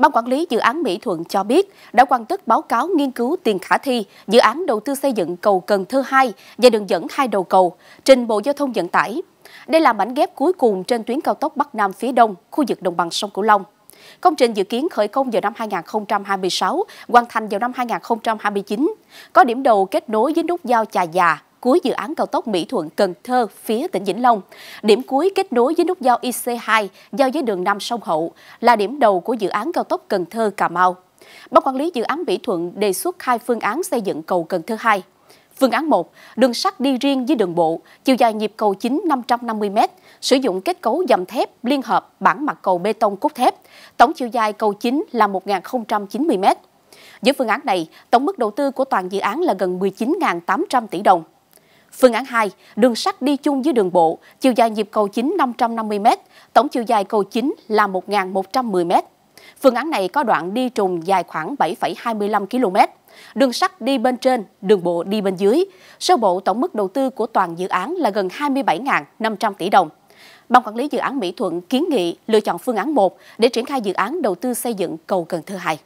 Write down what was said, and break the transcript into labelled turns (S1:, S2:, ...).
S1: Ban quản lý dự án Mỹ Thuận cho biết đã hoàn tất báo cáo nghiên cứu tiền khả thi dự án đầu tư xây dựng cầu Cần Thơ 2 và đường dẫn hai đầu cầu trình Bộ Giao thông Vận tải. Đây là mảnh ghép cuối cùng trên tuyến cao tốc Bắc Nam phía Đông, khu vực đồng bằng sông Cửu Long. Công trình dự kiến khởi công vào năm 2026, hoàn thành vào năm 2029, có điểm đầu kết nối với nút giao Chà Già, cuối dự án cao tốc Mỹ Thuận Cần Thơ phía tỉnh Vĩnh Long. Điểm cuối kết nối với nút giao IC2 giao với đường nam sông Hậu là điểm đầu của dự án cao tốc Cần Thơ Cà Mau. Ban quản lý dự án Mỹ Thuận đề xuất hai phương án xây dựng cầu Cần Thơ 2. Phương án 1, đường sắt đi riêng với đường bộ, chiều dài nhịp cầu chính 550m, sử dụng kết cấu dầm thép liên hợp bản mặt cầu bê tông cốt thép, tổng chiều dài cầu chính là 1090m. Với phương án này, tổng mức đầu tư của toàn dự án là gần 19.800 tỷ đồng. Phương án 2, đường sắt đi chung với đường bộ, chiều dài nhịp cầu chính 550m, tổng chiều dài cầu chính là 1.110m. Phương án này có đoạn đi trùng dài khoảng 7,25 km. Đường sắt đi bên trên, đường bộ đi bên dưới. Sơ bộ tổng mức đầu tư của toàn dự án là gần 27.500 tỷ đồng. Ban quản lý dự án Mỹ Thuận kiến nghị lựa chọn phương án 1 để triển khai dự án đầu tư xây dựng cầu Cần Thơ 2.